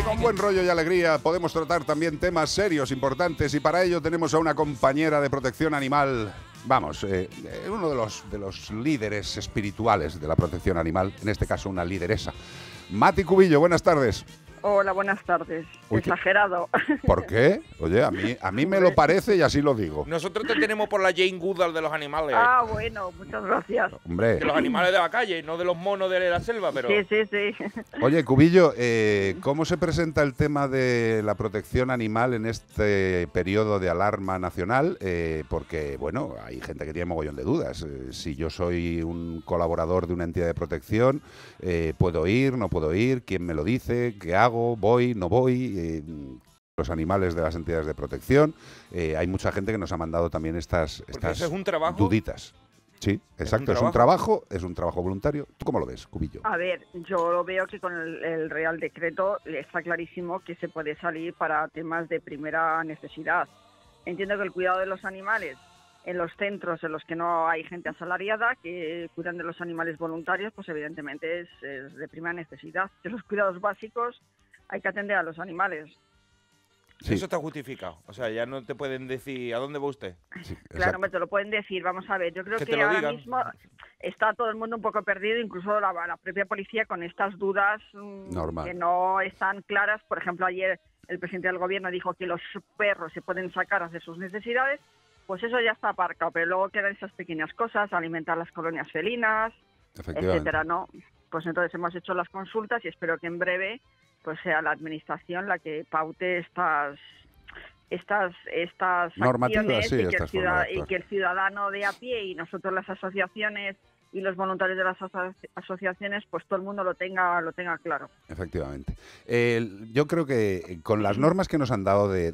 Y con buen rollo y alegría podemos tratar también temas serios, importantes, y para ello tenemos a una compañera de protección animal. Vamos, eh, eh, uno de los, de los líderes espirituales de la protección animal, en este caso una lideresa. Mati Cubillo, buenas tardes. Hola, buenas tardes. Exagerado. ¿Por qué? Oye, a mí, a mí me lo parece y así lo digo. Nosotros te tenemos por la Jane Goodall de los animales. Ah, bueno, muchas gracias. Hombre. De los animales de la calle, no de los monos de la selva, pero... Sí, sí, sí. Oye, Cubillo, eh, ¿cómo se presenta el tema de la protección animal en este periodo de alarma nacional? Eh, porque, bueno, hay gente que tiene mogollón de dudas. Eh, si yo soy un colaborador de una entidad de protección, ¿puedo ir, no puedo ir? ¿Quién me lo dice? ¿Qué hago? voy, no voy, eh, los animales de las entidades de protección. Eh, hay mucha gente que nos ha mandado también estas, pues duditas. Sí, exacto, ¿Es un, trabajo, es un trabajo voluntario. ¿Tú cómo lo ves, Cubillo? A ver, yo lo veo que con el, Real Decreto está clarísimo que se puede salir para temas de primera necesidad. Entiendo que el cuidado de los animales en los centros en los que no hay gente asalariada que cuidan de los animales voluntarios, pues evidentemente es, es de primera necesidad. De los cuidados básicos hay que atender a los animales. Sí. Eso está justificado. O sea, ya no te pueden decir a dónde va usted. claro, me te lo pueden decir. Vamos a ver, yo creo que, ahora mismo está todo el mundo un poco perdido, incluso la, la propia policía con estas dudas mm, que no están claras. Por ejemplo, ayer el presidente del gobierno dijo que los perros se pueden sacar de sus necesidades. Pues eso ya está aparcado, pero luego quedan esas pequeñas cosas, alimentar las colonias felinas, etcétera, ¿no? Pues entonces hemos hecho las consultas y espero que en breve pues sea la administración la que paute estas estas estas normativas y, que el y que el ciudadano de a pie y nosotros las asociaciones y los voluntarios de las asociaciones, pues todo el mundo lo tenga, lo tenga claro. Efectivamente. yo creo que eh, con las normas que nos han dado de,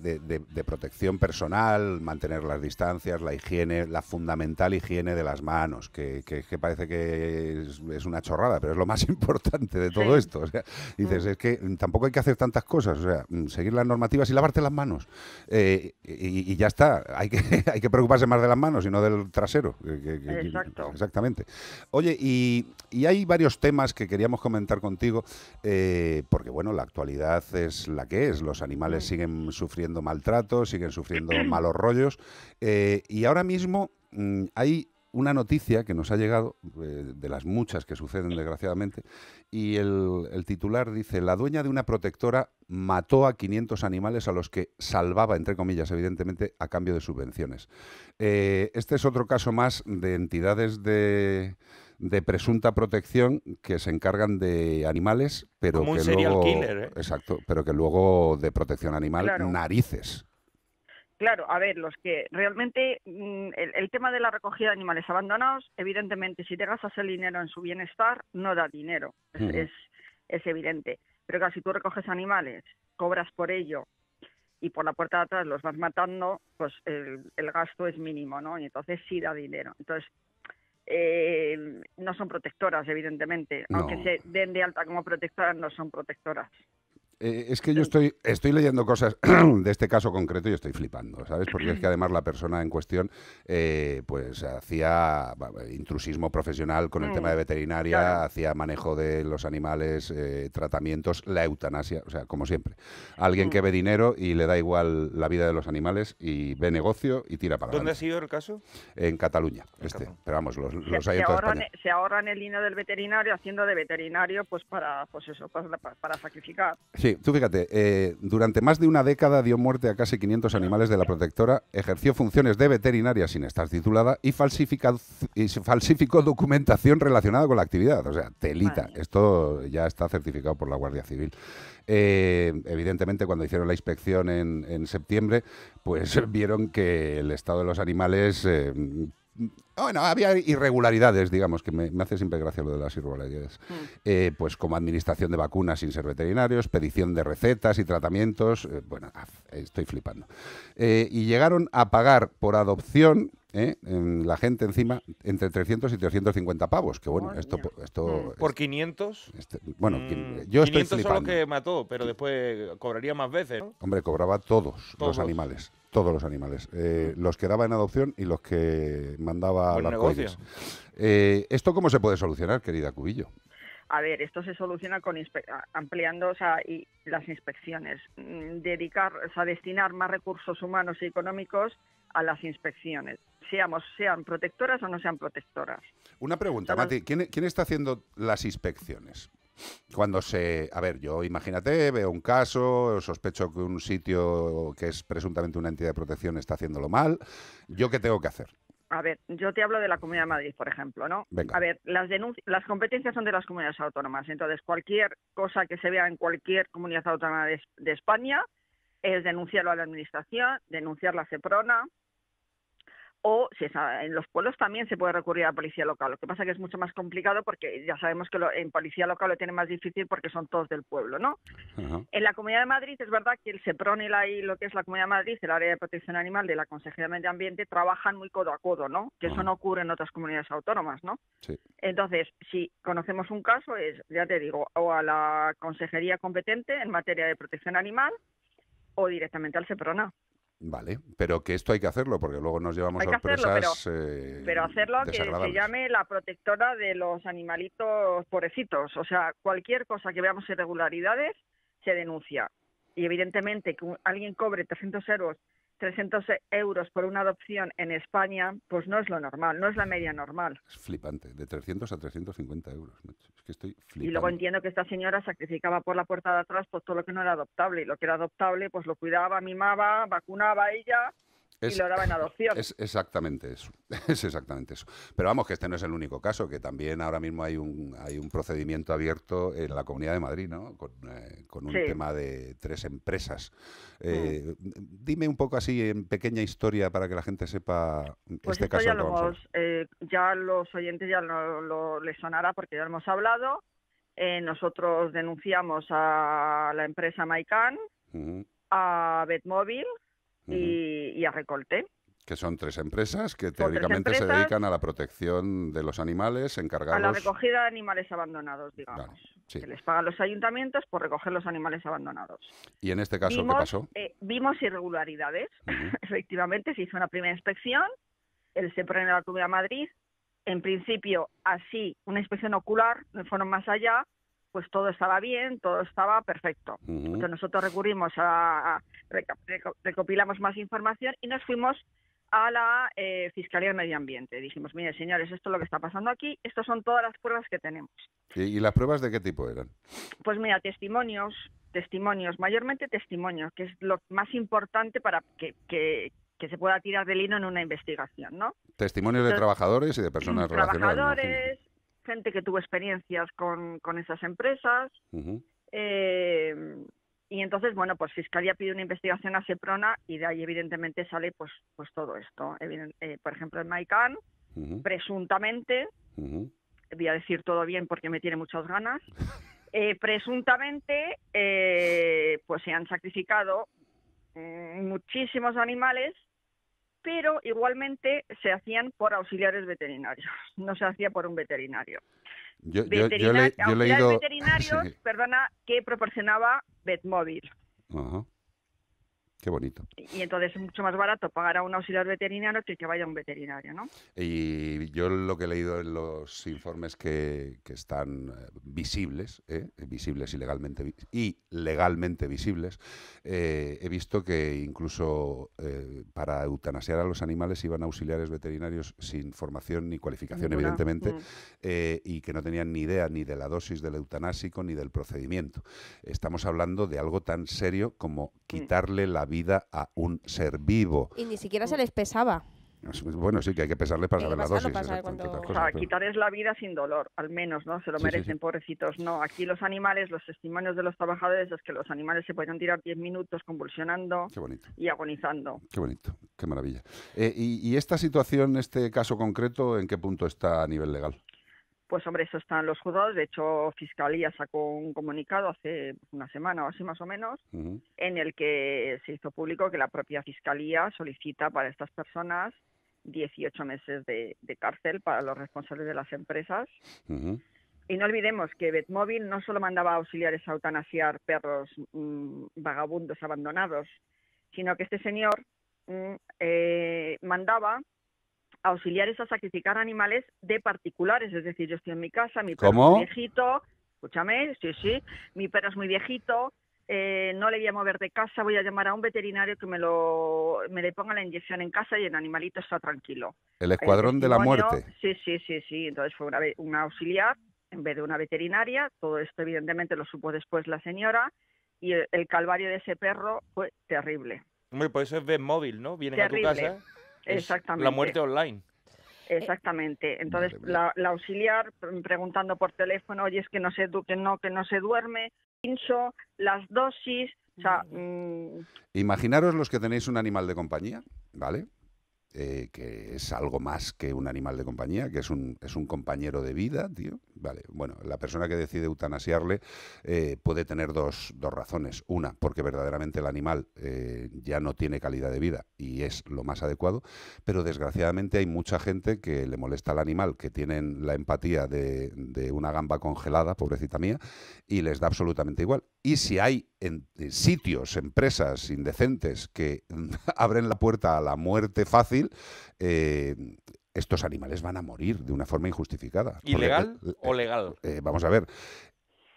protección personal, mantener las distancias, la higiene, la fundamental higiene de las manos, que, que, parece que es, una chorrada, pero es lo más importante de todo esto. O sea, dices, mm. es que tampoco hay que hacer tantas cosas, o sea, mm, seguir las normativas y lavarte las manos. Eh, y, ya está, hay que, hay que preocuparse más de las manos y no del trasero. Exacto. Exactamente. Oye, y, hay varios temas que queríamos comentar contigo, eh, porque bueno, la actualidad es la que es. Los animales mm. siguen sufriendo maltrato, siguen sufriendo malos rollos, eh, y ahora mismo mm, hay una noticia que nos ha llegado, eh, de las muchas que suceden desgraciadamente, y el, titular dice, la dueña de una protectora mató a 500 animales a los que salvaba, entre comillas, evidentemente, a cambio de subvenciones. Eh, este es otro caso más de entidades de de presunta protección que se encargan de animales, pero que luego, ¿eh? exacto, pero que luego de protección animal narices. Claro, a ver, los que realmente mm, el, tema de la recogida de animales abandonados, evidentemente, si te gastas el dinero en su bienestar, no da dinero, es, evidente. Pero claro, si tú recoges animales, cobras por ello y por la puerta de atrás los vas matando, pues el, gasto es mínimo, ¿no? Y entonces sí da dinero. Entonces, eh, no son protectoras, evidentemente, aunque se den de alta como protectoras, no son protectoras. Eh, es que yo estoy, estoy leyendo cosas de este caso concreto y estoy flipando, ¿sabes? Porque es que además la persona en cuestión eh, pues hacía intrusismo profesional con el tema mm, de veterinaria, hacía manejo de los animales, eh, tratamientos, la eutanasia, o sea, como siempre. Alguien que mm. ve dinero y le da igual la vida de los animales y ve negocio y tira para ¿Dónde adelante. ¿Dónde ha sido el caso? En Cataluña, este. Pero vamos, los, se, hay ahorran, e, Se ahorran el dinero del veterinario haciendo de veterinario pues para, pues eso, para sacrificar. Sí, tú fíjate, eh, durante más de una década dio muerte a casi 500 animales de la protectora, ejerció funciones de veterinaria sin estar titulada y, y falsificó documentación relacionada con la actividad. O sea, telita. Esto ya está certificado por la Guardia Civil. Eh, evidentemente, cuando hicieron la inspección en, septiembre, pues vieron que el estado de los animales eh, bueno, había irregularidades, digamos, que me, me, hace siempre gracia lo de las irregularidades. Mm. Eh, pues como administración de vacunas sin ser veterinarios, petición de recetas y tratamientos. Eh, bueno, estoy flipando. Eh, y llegaron a pagar por adopción. la gente encima entre 300 y 350 pavos, que bueno, esto... esto mm. ¿Por 500? Este, bueno, mm, yo estoy flipando. solo que mató, pero después cobraría más veces. Hombre, cobraba todos. los animales todos los animales, eh, mm. los que daba en adopción y los que mandaba a las eh, ¿Esto cómo se puede solucionar, querida Cubillo? A ver, esto se soluciona con ampliando las inspecciones, mm, dedicar, o destinar más recursos humanos y económicos a las inspecciones, seamos, sean protectoras o no sean protectoras. Una pregunta, Mati, ¿quién, ¿quién, está haciendo las inspecciones? cuando se... A ver, yo imagínate, veo un caso, sospecho que un sitio que es presuntamente una entidad de protección está haciéndolo mal. ¿Yo qué tengo que hacer? A ver, yo te hablo de la Comunidad de Madrid, por ejemplo, ¿no? A ver, las las competencias son de las comunidades autónomas, entonces cualquier cosa que se vea en cualquier comunidad autónoma de, de España es denunciarlo a la administración, denunciar la CEPRONA, o si en los pueblos también se puede recurrir a la policía local. Lo que pasa es que es mucho más complicado porque ya sabemos que en policía local lo tiene más difícil porque son todos del pueblo, ¿no? En la Comunidad de Madrid es verdad que el SEPRON y, lo que es la Comunidad de Madrid, el área de protección animal de la Consejería de Medio Ambiente, trabajan muy codo a codo, ¿no? Que eso no ocurre en otras comunidades autónomas, ¿no? Entonces, si conocemos un caso, es, ya te digo, o a la Consejería competente en materia de protección animal o directamente al SEPRONA. Vale, pero que esto hay que hacerlo porque luego nos llevamos hay sorpresas. Que pero, eh, pero, hacerlo que se llame la protectora de los animalitos pobrecitos. O sea, cualquier cosa que veamos irregularidades se denuncia. Y evidentemente que alguien cobre 300 euros 300 euros por una adopción en España, pues no es lo normal, no es la media normal. Es flipante, de 300 a 350 euros. Es que estoy flipando. Y luego entiendo que esta señora sacrificaba por la puerta de atrás por pues, todo lo que no era adoptable, y lo que era adoptable, pues lo cuidaba, mimaba, vacunaba ella y lo daban adopción. Es exactamente eso. Es exactamente eso. Pero vamos, que este no es el único caso, que también ahora mismo hay un, hay un procedimiento abierto en la Comunidad de Madrid, ¿no? Con, eh, con un tema de tres empresas. Mm. Eh, dime un poco así, en pequeña historia, para que la gente sepa este pues caso. Eh, ya, los oyentes ya lo, les sonará porque ya hemos hablado. nosotros denunciamos a la empresa Maican, a Betmóvil, y, a recolte. Que son tres empresas que teóricamente se dedican a la protección de los animales, encargados... A la recogida de animales abandonados, digamos. Que les pagan los ayuntamientos por recoger los animales abandonados. ¿Y en este caso qué pasó? Eh, vimos irregularidades. Efectivamente, se hizo una primera inspección. El SEPREN en la Comunidad de Madrid en principio, así, una inspección ocular, no fueron más allá, pues todo estaba bien, todo estaba perfecto. Entonces nosotros recurrimos a, recopilamos más información y nos fuimos a la eh, Fiscalía de Medio Ambiente. Dijimos, mire, señores, esto es lo que está pasando aquí, estas son todas las pruebas que tenemos. ¿Y, las pruebas de qué tipo eran? Pues mira, testimonios, testimonios, mayormente testimonios, que es lo más importante para que, que, se pueda tirar del hilo en una investigación, ¿no? Testimonios de trabajadores y de personas mm, relacionadas. Trabajadores, gente que tuvo experiencias con, esas empresas. Em, y entonces, bueno, pues Fiscalía pide una investigación a Seprona y de ahí evidentemente sale pues, pues todo esto. Eh, por ejemplo, en Maicán, presuntamente, voy a decir todo bien porque me tiene muchas ganas, eh, presuntamente eh, pues se han sacrificado mm, muchísimos animales pero igualmente se hacían por auxiliares veterinarios, no se hacía por un veterinario. Yo, veterinarios, perdona, que proporcionaba Vetmóvil. Qué bonito. Y entonces es mucho más barato pagar a un auxiliar veterinario que que vaya a un veterinario, ¿no? Y yo lo que he leído en los informes que, están eh, visibles, eh, visibles y legalmente, y legalmente visibles, eh, he visto que incluso para eutanasiar a los animales iban auxiliares veterinarios sin formación ni cualificación, evidentemente, mm. y que no tenían ni idea ni de la dosis del eutanásico ni del procedimiento. Estamos hablando de algo tan serio como Mm. quitarle la vida a un ser vivo. Y ni siquiera se mm. les pesaba. Bueno, sí, que hay que pesarle para saber la dosis. Ah, quitarles la vida sin dolor, al menos, ¿no? Se lo merecen, pobrecitos. No, aquí los animales, los testimonios de los trabajadores es que los animales se pueden tirar 10 minutos convulsionando y agonizando. Qué bonito, qué maravilla. Eh, y, y, esta situación, este caso concreto, en qué punto está a nivel legal? Pues hombre, eso están los juzgados. De hecho, Fiscalía sacó un comunicado hace una semana o así más o menos, en el que se hizo público que la propia Fiscalía solicita para estas personas 18 meses de, cárcel para los responsables de las empresas. Y no olvidemos que Betmóvil no solo mandaba auxiliares a eutanasiar perros mm, vagabundos abandonados, sino que este señor mm, eh, mandaba auxiliares a sacrificar animales de particulares, es decir, yo estoy en mi casa, mi perro es viejito, escúchame, sí, sí, mi perro es muy viejito, eh, no le voy a mover de casa, voy a llamar a un veterinario que me lo me le ponga la inyección en casa y el animalito está tranquilo. El escuadrón de la muerte. Sí, sí, sí, sí, entonces fue una, auxiliar en vez de una veterinaria, todo esto evidentemente lo supo después la señora y el, calvario de ese perro fue terrible. Hombre, por eso es móvil, ¿no? Vienen a tu casa. Exactamente. la muerte online. Exactamente. Entonces, la, auxiliar preguntando por teléfono, oye, es que no se, que no, que no se duerme, pincho, las dosis, mm, Imaginaros los que tenéis un animal de compañía, ¿vale? Eh, que es algo más que un animal de compañía, que es un, es un compañero de vida, tío. Vale, bueno, la persona que decide eutanasiarle eh, puede tener dos, razones. Una, porque verdaderamente el animal eh, ya no tiene calidad de vida y es lo más adecuado, pero desgraciadamente hay mucha gente que le molesta al animal, que tienen la empatía de, de una gamba congelada, pobrecita mía, y les da absolutamente igual. Y si hay en, sitios, empresas indecentes que abren la puerta a la muerte fácil, eh, estos animales van a morir de una forma injustificada. ¿Ilegal eh, o legal? Eh, vamos a ver,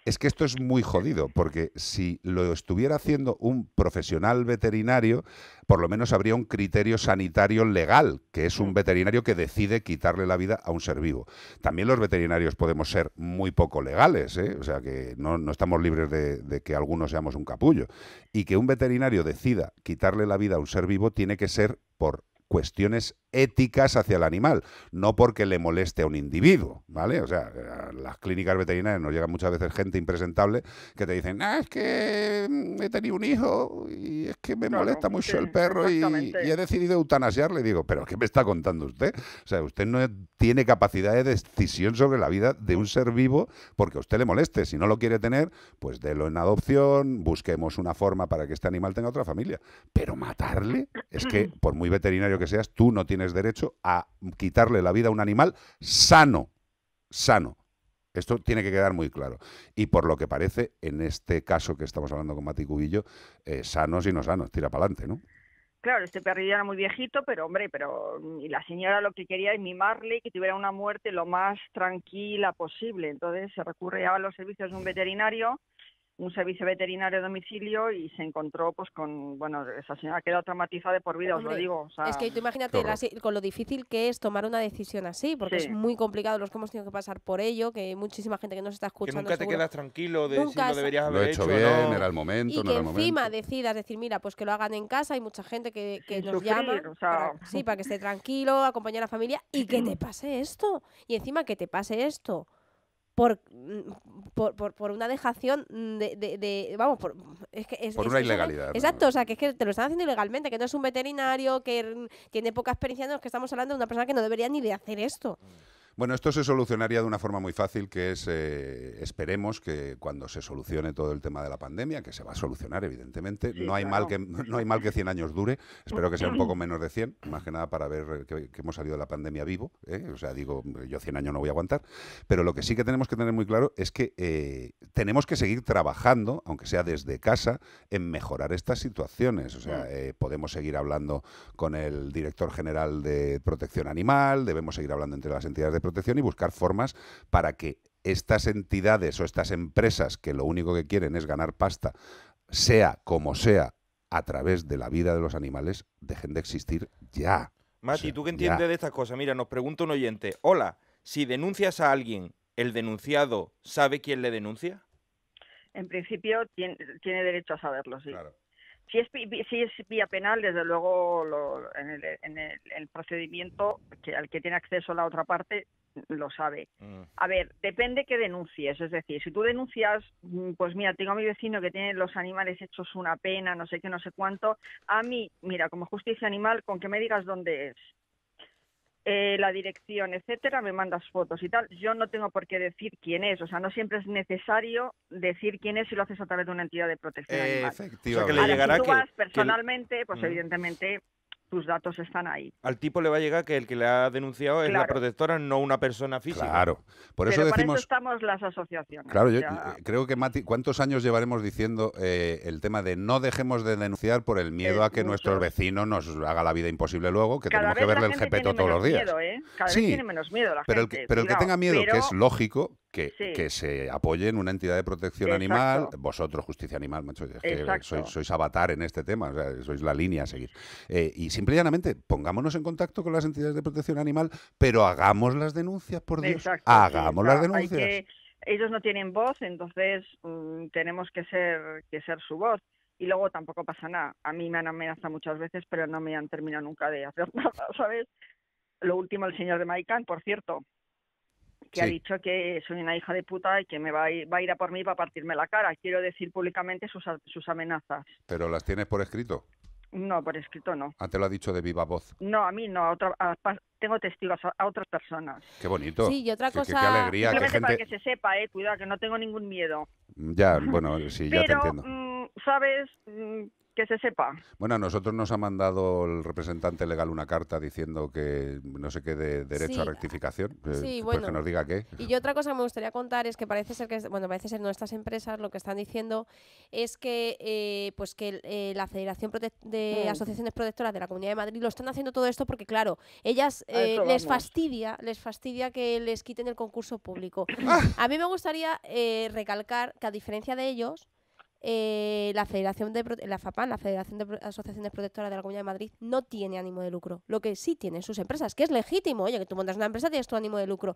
es que esto es muy jodido, porque si lo estuviera haciendo un profesional veterinario, por lo menos habría un criterio sanitario legal, que es un mm. veterinario que decide quitarle la vida a un ser vivo. También los veterinarios podemos ser muy poco legales, ¿eh? o sea que no, estamos libres de, de, que algunos seamos un capullo. Y que un veterinario decida quitarle la vida a un ser vivo tiene que ser por cuestiones éticas hacia el animal, no porque le moleste a un individuo, ¿vale? O sea, las clínicas veterinarias nos llega muchas veces gente impresentable que te dicen, ah, es que mm, he tenido un hijo y es que me molesta mucho el perro y, he decidido eutanasiarle. Digo, pero ¿qué me está contando usted? O sea, usted no tiene capacidad de decisión sobre la vida de un ser vivo porque a usted le moleste. Si no lo quiere tener, pues délo en adopción, busquemos una forma para que este animal tenga otra familia. Pero matarle, es que por muy veterinario que seas, tú no tienes tienes derecho a quitarle la vida a un animal sano, sano. Esto tiene que quedar muy claro. Y por lo que parece, en este caso que estamos hablando con Mati Cubillo, eh, sanos y no sanos, tira para adelante, ¿no? Claro, este perrillo era muy viejito, pero hombre, pero la señora lo que quería es mimarle que tuviera una muerte lo más tranquila posible. Entonces se recurre a los servicios de un veterinario un servicio veterinario a domicilio y se encontró pues con, bueno, esa señora ha quedado traumatizada de por vida, os lo digo. es que tú imagínate con lo difícil que es tomar una decisión así, porque es muy complicado los que hemos tenido que pasar por ello, que hay muchísima gente que no se está escuchando. Que nunca te quedas tranquilo de si no deberías haber lo he hecho. bien, era el momento, y que encima decidas decir, mira, pues que lo hagan en casa, hay mucha gente que, nos llama. sí, para que esté tranquilo, acompañar a la familia y que te pase esto. Y encima que te pase esto. Mm, por, por, por, una dejación de, de, vamos, por, es que es, una ilegalidad. Exacto, o sea, que es que te lo están haciendo ilegalmente, que no es un veterinario, que tiene poca experiencia, no, es que estamos hablando de una persona que no debería ni de hacer esto. Mm. Bueno, esto se solucionaría de una forma muy fácil, que es, eh, esperemos que cuando se solucione todo el tema de la pandemia, que se va a solucionar, evidentemente, no, hay mal que, no hay mal que 100 años dure, espero que sea un poco menos de 100, más que nada para ver eh, que, hemos salido de la pandemia vivo, eh, o sea, digo, yo 100 años no voy a aguantar, pero lo que sí que tenemos que tener muy claro es que tenemos que seguir trabajando, aunque sea desde casa, en mejorar estas situaciones, o sea, mm. podemos seguir hablando con el director general de protección animal, debemos seguir hablando entre las entidades de protección y buscar formas para que estas entidades o estas empresas que lo único que quieren es ganar pasta, sea como sea, a través de la vida de los animales, dejen de existir ya. Mati, ¿tú qué entiendes de estas cosas? Mira, nos pregunta un oyente, hola, si denuncias a alguien, ¿el denunciado sabe quién le denuncia? En principio tiene, derecho a saberlo, sí. Claro. Si es, vía penal, desde luego lo, en, el, en el, procedimiento que, al que tiene acceso la otra parte lo sabe. Mm. A ver, depende que denuncies. Es decir, si tú denuncias, mm, pues mira, tengo a mi vecino que tiene los animales hechos una pena, no sé qué, no sé cuánto. A mí, mira, como justicia animal, con que me digas dónde es eh, la dirección, etcétera, me mandas fotos y tal. Yo no tengo por qué decir quién es, o sea, no siempre es necesario decir quién es si lo haces a través de una entidad de protección que tú personalmente, pues evidentemente tus datos están ahí. Al tipo le va a llegar que el que le ha denunciado es la protectora, no una persona física. Claro, por eso Pero decimos. Para eso estamos las asociaciones. Claro, yo eh, creo que Mati, ¿cuántos años llevaremos diciendo eh, el tema de no dejemos de denunciar por el miedo eh, a que nuestro nuestros vecinos nos haga la vida imposible luego, que tenemos que verle el GP todos los días? Miedo, ¿eh? Cada sí, tiene menos miedo la pero gente. El que, pero el que tenga miedo, que es lógico, que, que, se apoye en una entidad de protección animal, vosotros, Justicia Animal, que sois, avatar en este tema, o sois la línea a seguir. Eh, y simple y llanamente, pongámonos en contacto con las entidades de protección animal, pero hagamos las denuncias, por Dios. hagamos las denuncias. ellos no tienen voz, entonces mm, tenemos que ser, que ser su voz y luego tampoco pasa nada. A mí me han amenazado muchas veces, pero no me han terminado nunca de hacer nada, ¿sabes? Lo último, el señor de Maicán, por cierto, que ha dicho que soy una hija de puta y que me va a, ir, a ir a por mí para partirme la cara. Quiero decir públicamente sus, amenazas. ¿Pero las tienes por escrito? No, por escrito no. Ah, te lo ha dicho de viva voz. No, a mí no, tengo testigos a, otras personas. Qué bonito. Sí, y otra cosa... alegría. Simplemente para que se sepa, eh, cuidado, que no tengo ningún miedo. Ya, bueno, sí, ya te entiendo. Mm, ¿sabes? Mm, que se sepa. Bueno, a nosotros nos ha mandado el representante legal una carta diciendo que no sé qué derecho a rectificación. Sí, pues bueno. que nos diga qué. Y yo otra cosa que me gustaría contar es que parece ser que, bueno, parece ser nuestras empresas lo que están diciendo es que, eh, pues que eh, la Federación de mm. Asociaciones Protectoras de la Comunidad de Madrid lo están haciendo todo esto porque, claro, ellas eh, les fastidia, les fastidia que les quiten el concurso público. Ah. A mí me gustaría recalcar que a diferencia de ellos, eh, la Federación de la FAPAN, la Federación de Asociaciones Protectoras de la Comunidad de Madrid, no tiene ánimo de lucro. Lo que sí tienen sus empresas, que es legítimo, oye, que tú montas una empresa tienes tu ánimo de lucro.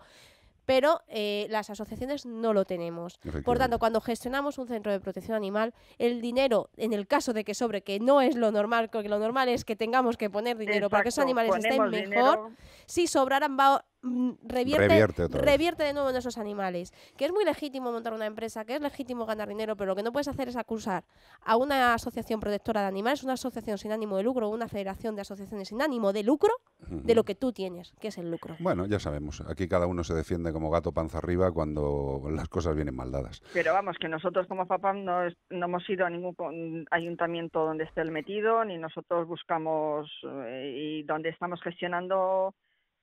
Pero eh, las asociaciones no lo tenemos. Por tanto, cuando gestionamos un centro de protección animal, el dinero, en el caso de que sobre, que no es lo normal, porque lo normal es que tengamos que poner dinero para que esos animales estén mejor, si sobraran va Mm, revierte, revierte, de nuevo en esos animales. Que es muy legítimo montar una empresa, que es legítimo ganar dinero, pero lo que no puedes hacer es acusar a una asociación protectora de animales, una asociación sin ánimo de lucro, una federación de asociaciones sin ánimo de lucro, de lo que tú tienes, que es el lucro. Bueno, ya sabemos, aquí cada uno se defiende como gato panza arriba cuando las cosas vienen mal dadas. Pero vamos, que nosotros como papá no, no hemos ido a ningún ayuntamiento donde esté el metido, ni nosotros buscamos eh, y donde estamos gestionando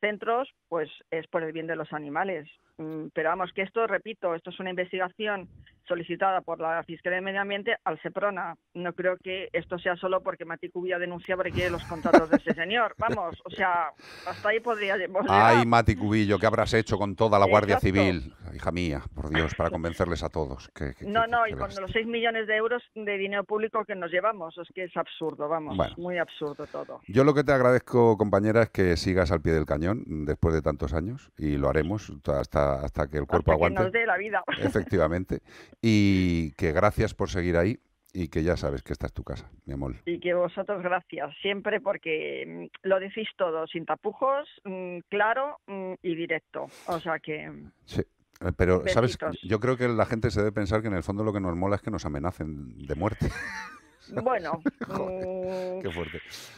centros, pues es por el bien de los animales. Mm, pero vamos, que esto, repito, esto es una investigación solicitada por la Fiscalía de Medio Ambiente al SEPRONA. No creo que esto sea solo porque Mati ha denunciado porque los contratos de ese señor. Vamos, o sea, hasta ahí podría Ay, Mati Cubillo, ¿qué habrás hecho con toda la Guardia Civil? Ah, hija mía, por Dios, para convencerles a todos. Que, no, no, y con los 6 millones de euros de dinero público que nos llevamos, es que es absurdo, vamos, muy absurdo todo. Yo lo que te agradezco, compañera, es que sigas al pie del cañón después de tantos años y lo haremos hasta hasta, que el cuerpo hasta aguante. nos dé la vida. Efectivamente. Y que gracias por seguir ahí y que ya sabes que esta es tu casa, mi amor. Y que vosotros gracias siempre porque mm, lo decís todo, sin tapujos, mm, claro mm, y directo. O sea que... Sí. Eh, pero, ¿sabes? Yo creo que la gente se debe pensar que en el fondo lo que nos mola es que nos amenacen de muerte. Bueno, mm, qué fuerte.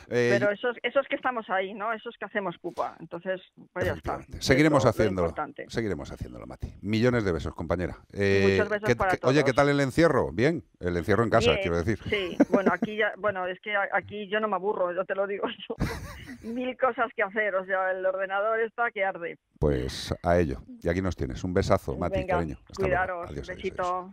Eh, pero esos, que estamos ahí, ¿no? Esos que hacemos pupa. Entonces, pues ya está. Seguiremos haciéndolo. Seguiremos haciéndolo, Mati. Millones de besos, compañera. Eh, Muchos besos para Oye, ¿qué tal el encierro? Bien, el encierro en casa, quiero decir. Sí, bueno, aquí ya, bueno, es que aquí yo no me aburro, yo te lo digo. mil cosas que hacer, o sea, el ordenador está que arde. Pues a ello. Y aquí nos tienes. Un besazo, Mati, cariño. cuidaros, besito.